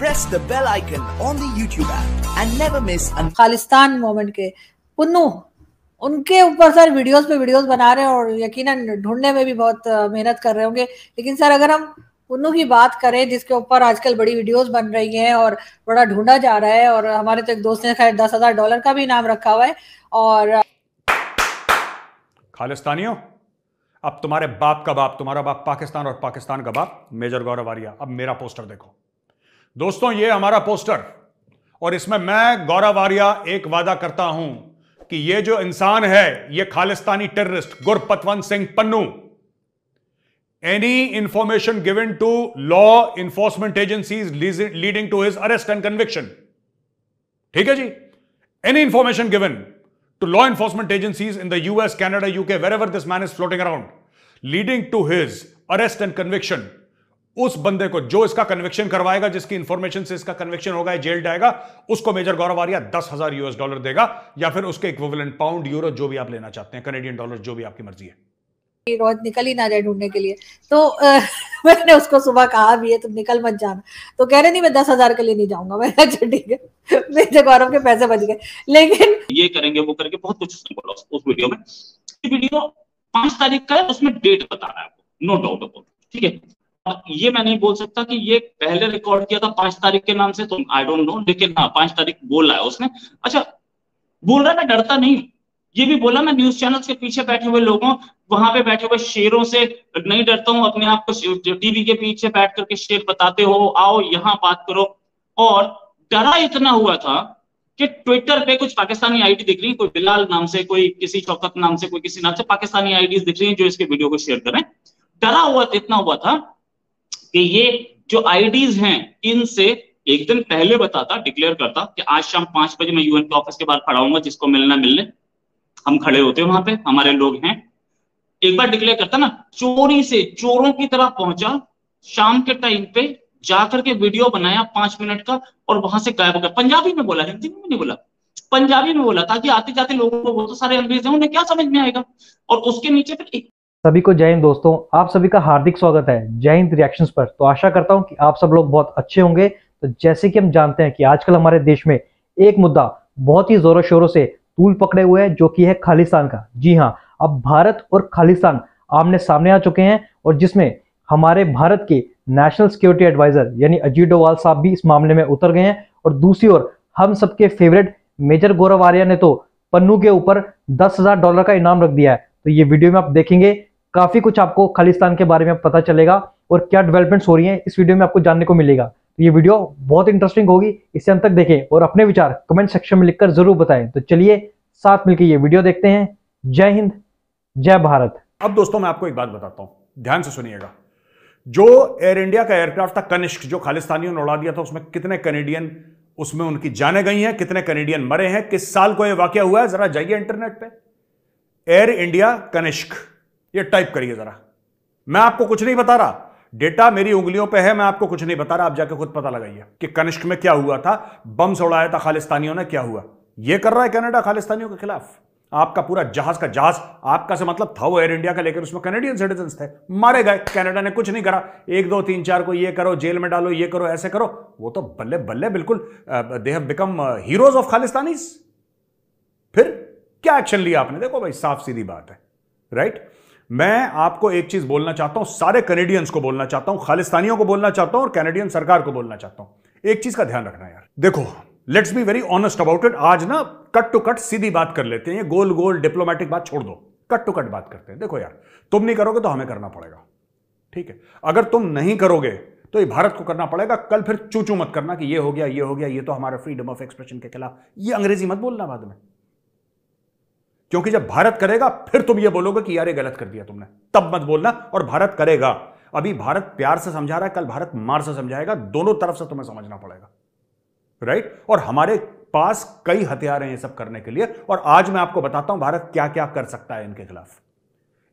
press the bell icon on the YouTube app and never miss an Khalistan moment के पुन्नू उनके ऊपर sir videos पे videos बना रहे हैं और यकीनन ढूंढने में भी बहुत मेहनत कर रहे होंगे लेकिन सर अगर हम पुन्नू की बात करें जिसके ऊपर आजकल बड़ी वीडियोस बन रही हैं और बड़ा ढूंढा जा रहा है और हमारे तो एक दोस्त ने खैर दस हजार डॉलर का भी नाम रखा हुआ है और खालिस्तानियों अब तुम्हारे बाप का बाप तुम्हारा बाप पाकिस्तान और पाकिस्तान का बाप मेजर गौरव आर्या अब मेरा पोस्टर देखो दोस्तों ये हमारा पोस्टर और इसमें मैं गौरव आर्या एक वादा करता हूं कि ये जो इंसान है ये Khalistani terrorist Gurpatwant Singh Pannu any information given to law enforcement agency leading to his arrest and conviction ठीक है जी any information given to law enforcement agencies in the US Canada UK wherever this man is floating around leading to his arrest and conviction उस बंदे को जो इसका convection करवाएगा जिसकी इंफॉर्मेशन से इसका कन्वेक्शन होगा जेल जाएगा उसको मेजर गौरव आर्या दस हजार यूएस डॉलर देगा या फिर उसके इक्विवेलेंट पाउंड यूरो जो भी आप लेना चाहते हैं कनेडियन डॉलर जो भी आपकी मर्जी है रोज निकल ही ना जाए ढूंढने के लिए तो आ, मैंने उसको सुबह कहा भी है तुम निकल मत जाना तो कह रहे नहीं मैं दस हजार के लिए नहीं जाऊंगा मैं अच्छा ठीक है मेरे गौरव के पैसे बच गए लेकिन ये करेंगे वो करके बहुत कुछ उसने बोला उस वीडियो में वीडियो पांच तारीख का है उसमें डेट बता रहा है आपको नो डाउट अबाउट ठीक है हाँ, ये मैं नहीं बोल सकता कि ये पहले रिकॉर्ड किया था पांच तारीख के नाम से तो आई डोंट नो लेकिन हाँ पांच तारीख बोला है उसने अच्छा बोल रहा ना डरता नहीं ये भी बोला मैं न्यूज चैनल्स के पीछे बैठे हुए लोगों वहां पे बैठे हुए शेरों से नहीं डरता हूं अपने आप को टीवी के पीछे बैठ करके शेर बताते हो आओ यहां बात करो और डरा इतना हुआ था कि ट्विटर पे कुछ पाकिस्तानी आईडी दिख रही है कोई बिलाल नाम से कोई किसी शौकत नाम से कोई किसी नाम से पाकिस्तानी आईडी दिख रही है जो इसके वीडियो को शेयर करें डरा हुआ इतना हुआ था कि ये जो आईडीज हैं इनसे एक दिन पहले बताता डिक्लेयर करता कि आज शाम पांच बजे मैं यूएन के ऑफिस के बाहर खड़ा हूंगा जिसको मिलना मिलने हम खड़े होते हैं वहां पे हमारे लोग हैं एक बार डिक्लेयर करता ना चोरी से चोरों की तरह पहुंचा शाम के टाइम पे जाकर के वीडियो बनाया पांच मिनट का और वहां से गायब हो गया पंजाबी में बोला हिंदी में नहीं बोला पंजाबी में बोला ताकि आते जाते लोगों को तो सारे अंग्रेज हैं उन्हें क्या समझ में आएगा और उसके नीचे फिर सभी को जय हिंद दोस्तों आप सभी का हार्दिक स्वागत है जय हिंद रिएक्शंस पर तो आशा करता हूं कि आप सब लोग बहुत अच्छे होंगे तो जैसे कि हम जानते हैं कि आजकल हमारे देश में एक मुद्दा बहुत ही जोरों शोरों से तूल पकड़े हुए है जो कि है खालिस्तान का जी हाँ अब भारत और खालिस्तान आमने सामने आ चुके हैं और जिसमें हमारे भारत के नेशनल सिक्योरिटी एडवाइजर यानी अजीत डोवाल साहब भी इस मामले में उतर गए हैं और दूसरी ओर हम सबके फेवरेट मेजर गौरव आर्या ने तो पन्नू के ऊपर दस डॉलर का इनाम रख दिया है तो ये वीडियो में आप देखेंगे काफ़ी कुछ आपको खालिस्तान के बारे में पता चलेगा और क्या डेवलपमेंट्स हो रही हैं इस वीडियो में आपको जानने को मिलेगा तो ये वीडियो बहुत इंटरेस्टिंग होगी इसे अंत तक देखें और अपने विचार कमेंट सेक्शन में लिखकर जरूर बताएं तो चलिए साथ मिलकर ये वीडियो देखते हैं जय हिंद जय भारत अब दोस्तों मैं आपको एक बात बताता हूं ध्यान से सुनिएगा जो एयर इंडिया का एयरक्राफ्ट था कनिष्क जो खालिस्तानियों ने उड़ा दिया था उसमें कितने कनेडियन उसमें उनकी जाने गई हैं कितने कनेडियन मरे हैं किस साल को यह वाक्य हुआ है जरा जाइए इंटरनेट पे एयर इंडिया कनिष्क ये टाइप करिए जरा मैं आपको कुछ नहीं बता रहा डेटा मेरी उंगलियों पे है मैं आपको कुछ नहीं बता रहा आप जाके खुद पता लगाइए कि कनिष्क में क्या हुआ था बम से उड़ाया था खालिस्तानियों ने क्या हुआ यह कर रहा है कनाडा खालिस्तानियों के खिलाफ आपका पूरा जहाज का जहाज आपका से मतलब था वो एयर इंडिया का लेकर उसमें कैनेडियन सिटीजन थे मारे गए कनाडा ने कुछ नहीं करा एक दो तीन चार को ये करो जेल में डालो ये करो ऐसे करो वो तो बल्ले बल्ले बिल्कुल they have become heroes of Khalistani फिर क्या एक्शन लिया आपने देखो भाई साफ सीधी बात है राइट right? मैं आपको एक चीज बोलना चाहता हूं सारे कैनेडियंस को बोलना चाहता हूं खालिस्तानियों को बोलना चाहता हूं और कैनेडियन सरकार को बोलना चाहता हूं एक चीज का ध्यान रखना यार देखो let's be very honest about it आज ना कट टू कट सीधी बात कर लेते हैं गोल गोल डिप्लोमेटिक बात छोड़ दो कट टू कट बात करते हैं देखो यार तुम नहीं करोगे तो हमें करना पड़ेगा ठीक है अगर तुम नहीं करोगे तो ये भारत को करना पड़ेगा कल फिर चूचू मत करना कि ये हो गया ये हो गया ये तो हमारा फ्रीडम ऑफ एक्सप्रेशन के खिलाफ ये अंग्रेजी मत बोलना बाद में क्योंकि जब भारत करेगा फिर तुम ये बोलोगे कि यार ये गलत कर दिया तुमने तब मत बोलना और भारत करेगा अभी भारत प्यार से समझा रहा है कल भारत मार से समझाएगा दोनों तरफ से तुम्हें समझना पड़ेगा राइट और हमारे पास कई हथियार हैं ये सब करने के लिए और आज मैं आपको बताता हूं भारत क्या क्या कर सकता है इनके खिलाफ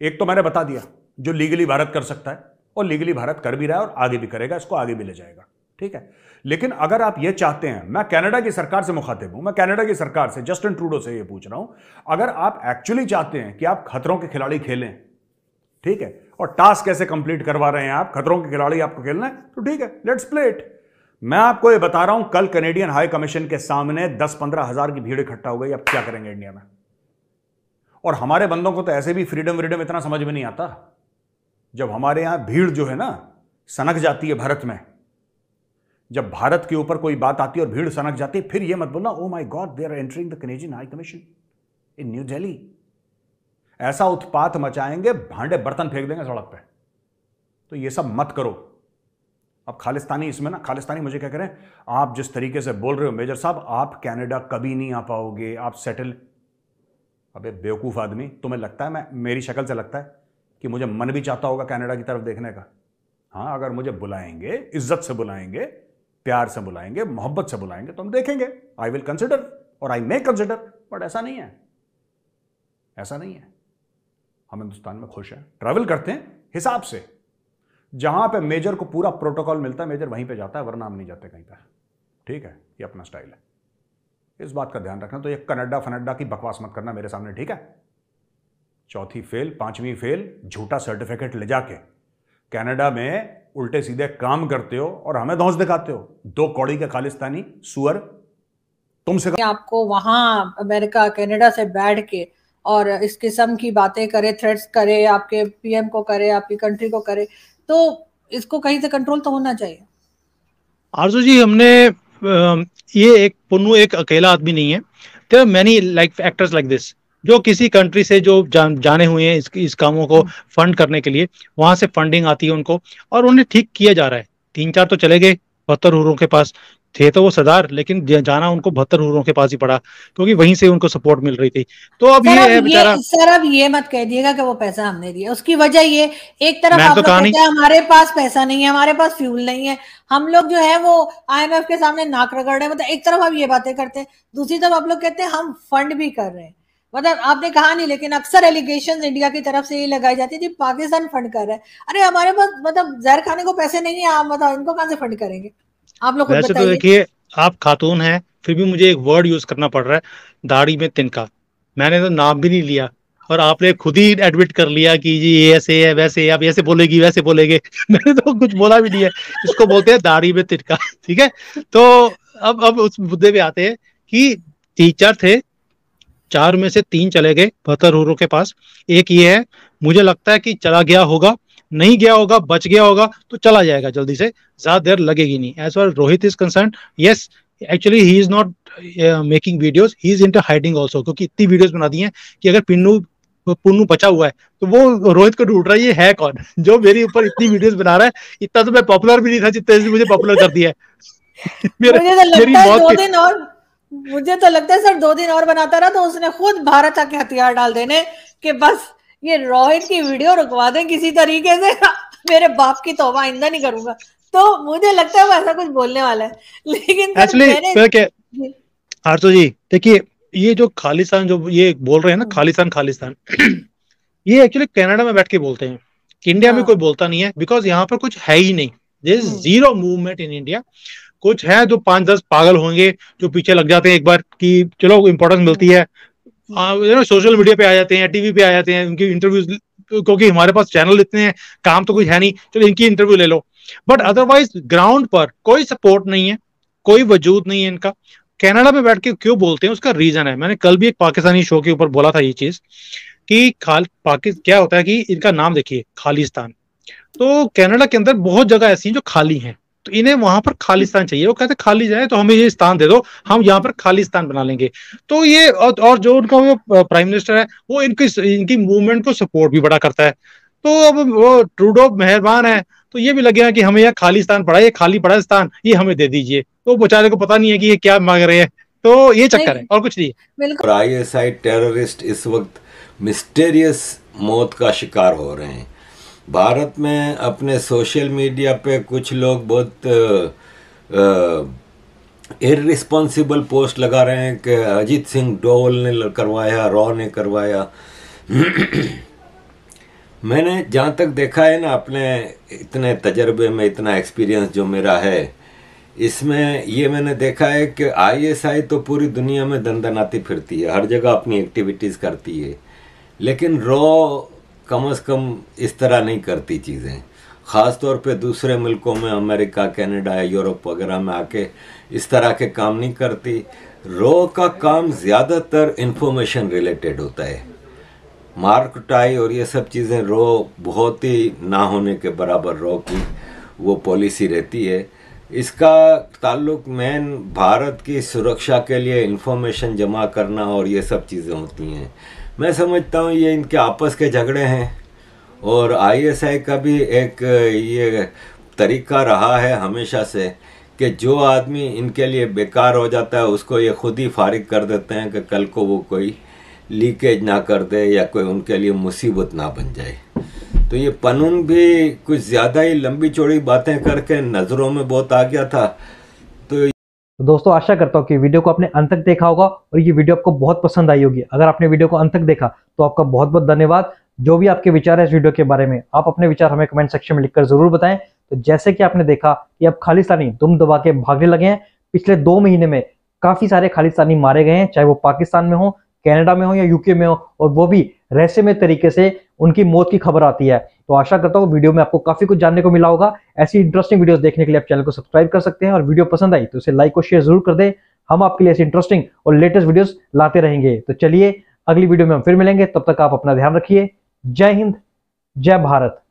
एक तो मैंने बता दिया जो लीगली भारत कर सकता है और लीगली भारत कर भी रहा है और आगे भी करेगा इसको आगे भी ले जाएगा ठीक है लेकिन अगर आप यह चाहते हैं मैं कनाडा की सरकार से मुखातिब हूं मैं कनाडा की सरकार से जस्टिन ट्रूडो से यह पूछ रहा हूं अगर आप एक्चुअली चाहते हैं कि आप खतरों के खिलाड़ी खेलें ठीक है और टास्क कैसे कंप्लीट करवा रहे हैं आप खतरों के खिलाड़ी आपको खेलना है तो ठीक है लेट्स प्ले इट मैं आपको यह बता रहा हूं कल कनेडियन हाई कमीशन के सामने दस पंद्रह हजार की भीड़ इकट्ठा हो गई आप क्या करेंगे इंडिया में और हमारे बंदों को तो ऐसे भी फ्रीडम व्रीडम इतना समझ में नहीं आता जब हमारे यहां भीड़ जो है ना सनक जाती है भारत में जब भारत के ऊपर कोई बात आती और भीड़ सनक जाती फिर यह मत बोलना oh my God they are entering the Canadian high commission in New Delhi ऐसा उत्पात मचाएंगे भांडे बर्तन फेंक देंगे सड़क पे तो ये सब मत करो अब खालिस्तानी इसमें ना खालिस्तानी मुझे क्या करें आप जिस तरीके से बोल रहे हो मेजर साहब आप कनाडा कभी नहीं आ पाओगे आप सेटल अबे बेवकूफ़ आदमी तुम्हें लगता है मैं मेरी शक्ल से लगता है कि मुझे मन भी चाहता होगा कनाडा की तरफ देखने का हाँ अगर मुझे बुलाएंगे इज्जत से बुलाएंगे प्यार से बुलाएंगे मोहब्बत से बुलाएंगे तो हम देखेंगे आई विल कंसिडर और आई मे कंसिडर बट ऐसा नहीं है ऐसा नहीं है हम हिंदुस्तान में खुश हैं ट्रैवल करते हैं हिसाब से जहां पे मेजर को पूरा प्रोटोकॉल मिलता है मेजर वहीं पे जाता है वरना हम नहीं जाते कहीं पर ठीक है ये अपना स्टाइल है इस बात का ध्यान रखना तो ये कनाडा फनड्डा की बकवास मत करना मेरे सामने ठीक है चौथी फेल पांचवी फेल झूठा सर्टिफिकेट ले जाके कनाडा में उल्टे सीधे काम करते हो और हमें धौस दिखाते हो दो कौड़ी के खालिस्तानी सुअर तुमसे आपको वहां अमेरिका कनाडा से बैठ के और इस किस्म की बातें करे थ्रेट्स करे आपके पीएम को करे आपकी कंट्री को करे तो इसको कहीं से कंट्रोल तो होना चाहिए आरजू जी हमने ये एक पुन्नू एक अकेला आदमी नहीं है there many like actors like this जो किसी कंट्री से जो जान, जाने हुए हैं इस, इस कामों को फंड करने के लिए वहां से फंडिंग आती है उनको और उन्हें ठीक किया जा रहा है तीन चार तो चले गए बहत्तर हुरों के पास थे तो वो सदार लेकिन जाना उनको बहत्तर हुरों के पास ही पड़ा क्योंकि वहीं से उनको सपोर्ट मिल रही थी तो अब ये है बेचारा सर अब ये मत कह दिएगा कि वो पैसा हमने दिया उसकी वजह ये एक तरफ आप तो कहते हैं हमारे पास पैसा नहीं है हमारे पास फ्यूल नहीं है हम लोग जो है वो आईएमएफ के सामने नाक रगड़ रहे हैं मतलब एक तरफ आप ये बातें करते हैं दूसरी तरफ आप लोग कहते हैं हम फंड भी कर रहे हैं मतलब आपने कहा नहीं लेकिन अक्सर एलिगेशन इंडिया की तरफ से ये लगाई जाती है जी पाकिस्तान फंड कर रहा है अरे हमारे पास मतलब जहर खाने को पैसे नहीं है आप बताओ इनको कहाँ से फंड करेंगे आप लोग वैसे तो देखिए आप खातून हैं फिर भी मुझे एक वर्ड यूज करना पड़ रहा है दाढ़ी में तिनका मैंने तो नाम भी नहीं लिया और आपने खुद ही एडमिट कर लिया कि जी ये ऐसे है वैसे है आप ऐसे बोलेगी वैसे बोलेगे मैंने तो कुछ बोला भी नहीं है इसको बोलते हैं दाढ़ी में तिनका ठीक है तो अब अब उस मुद्दे पे आते हैं कि टीचर थे चार में से तीन चले गए बहत्तर के पास एक ये है मुझे लगता है कि चला गया होगा नहीं गया होगा बच गया होगा तो चला जाएगा जल्दी से ज्यादा देर लगेगी नहीं as for Rohit is concern yes actually he is not making videos he is into hiding also क्योंकि इतनी वीडियोस बना दी हैं कि अगर पिन्नू पुन्नू बचा हुआ है तो वो रोहित को ढूंढ रहा है ये है कौन जो मेरे ऊपर इतनी वीडियोस बना रहा है इतना तो मैं पॉपुलर भी नहीं था जितने मुझे पॉपुलर कर दिया है मेरे, मुझे तो लगता है दो दिन और मुझे तो लगता है सर दो दिन और बनाता रहा तो उसने खुद भारत आके हथियार डाल देने कि बस ये रोहित की वीडियो रुकवा दें किसी तरीके से मेरे बाप की तोबा आइंदा नहीं करूंगा तो मुझे लगता है वो ऐसा कुछ बोलने वाला है लेकिन एक्चुअली जी देखिए ये जो खालिस्तान जो ये बोल रहे हैं ना खालिस्तान खालिस्तान ये एक्चुअली कनाडा में बैठ के बोलते हैं इंडिया में हाँ। कोई बोलता नहीं है बिकॉज यहाँ पर कुछ है ही नहीं जीरो मूवमेंट इन इंडिया कुछ है जो पांच दस पागल होंगे जो पीछे लग जाते हैं एक बार कि चलो इंपॉर्टेंस मिलती है सोशल मीडिया पे आ जाते हैं टीवी पे आ जाते हैं उनकी इंटरव्यूज क्योंकि हमारे पास चैनल इतने हैं काम तो कुछ है नहीं चलो इनकी इंटरव्यू ले लो बट अदरवाइज ग्राउंड पर कोई सपोर्ट नहीं है कोई वजूद नहीं है इनका कनाडा में बैठ के क्यों बोलते हैं उसका रीजन है मैंने कल भी एक पाकिस्तानी शो के ऊपर बोला था ये चीज कि खाल पाकिस्तान क्या होता है कि इनका नाम देखिए खालिस्तान तो कनाडा के अंदर बहुत जगह ऐसी हैं जो खाली हैं तो इन्हें वहां पर खालिस्तान चाहिए वो कहते खाली जाए तो हमें ये स्थान दे दो हम यहाँ पर खालिस्तान बना लेंगे तो ये और, जो उनका वो प्राइम मिनिस्टर है वो इनकी इनकी मूवमेंट को सपोर्ट भी बड़ा करता है तो अब वो ट्रूडो मेहरबान है तो ये भी लगे गया कि हमें यह खाली स्थान पड़ा ये खाली पड़ा स्थान ये हमें दे दीजिए तो बेचारे को पता नहीं है कि ये क्या मांग रहे हैं तो ये चक्कर है और कुछ नहीं और आई टेररिस्ट इस वक्त मिस्टेरियस मौत का शिकार हो रहे हैं भारत में अपने सोशल मीडिया पे कुछ लोग बहुत इरिस्पॉन्सिबल पोस्ट लगा रहे हैं कि अजीत सिंह डोल ने करवाया रॉ ने करवाया मैंने जहाँ तक देखा है ना अपने इतने तजर्बे में इतना एक्सपीरियंस जो मेरा है इसमें ये मैंने देखा है कि आईएसआई तो पूरी दुनिया में दंदनाती फिरती है हर जगह अपनी एक्टिविटीज़ करती है लेकिन रॉ कम से कम इस तरह नहीं करती चीज़ें ख़ास तौर पे दूसरे मुल्कों में अमेरिका कनाडा यूरोप वगैरह में आके इस तरह के काम नहीं करती रो का काम ज़्यादातर इंफॉर्मेशन रिलेटेड होता है मार्क टाई और ये सब चीज़ें रो बहुत ही ना होने के बराबर रो की वो पॉलिसी रहती है इसका ताल्लुक मेन भारत की सुरक्षा के लिए इन्फॉर्मेशन जमा करना और ये सब चीज़ें होती हैं मैं समझता हूँ ये इनके आपस के झगड़े हैं और आईएसआई का भी एक ये तरीका रहा है हमेशा से कि जो आदमी इनके लिए बेकार हो जाता है उसको ये खुद ही फारिग कर देते हैं कि कल को वो कोई लीकेज ना कर दे या कोई उनके लिए मुसीबत ना बन जाए तो ये पनुन भी कुछ ज़्यादा ही लंबी चौड़ी बातें करके नज़रों में बहुत आ गया था तो, तो दोस्तों आशा करता हूँ कि वीडियो को आपने अंत तक देखा होगा और ये वीडियो आपको बहुत पसंद आई होगी अगर आपने वीडियो को अंत तक देखा तो आपका बहुत बहुत धन्यवाद जो भी आपके विचार है इस वीडियो के बारे में आप अपने विचार हमें कमेंट सेक्शन में लिखकर जरूर बताएं तो जैसे कि आपने देखा कि अब खालिस्तानी दुम दबा के भागने लगे हैं पिछले दो महीने में काफी सारे खालिस्तानी मारे गए हैं चाहे वो पाकिस्तान में हो कनाडा में हो या यूके में हो और वो भी रहस्यमय तरीके से उनकी मौत की खबर आती है तो आशा करता हूँ वीडियो में आपको काफी कुछ जानने को मिला होगा ऐसी इंटरेस्टिंग वीडियोस देखने के लिए आप चैनल को सब्सक्राइब कर सकते हैं और वीडियो पसंद आई तो इसे लाइक और शेयर जरूर कर दें हम आपके लिए ऐसी इंटरेस्टिंग और लेटेस्ट वीडियोस लाते रहेंगे तो चलिए अगली वीडियो में हम फिर मिलेंगे तब तक आप अपना ध्यान रखिए जय हिंद जय भारत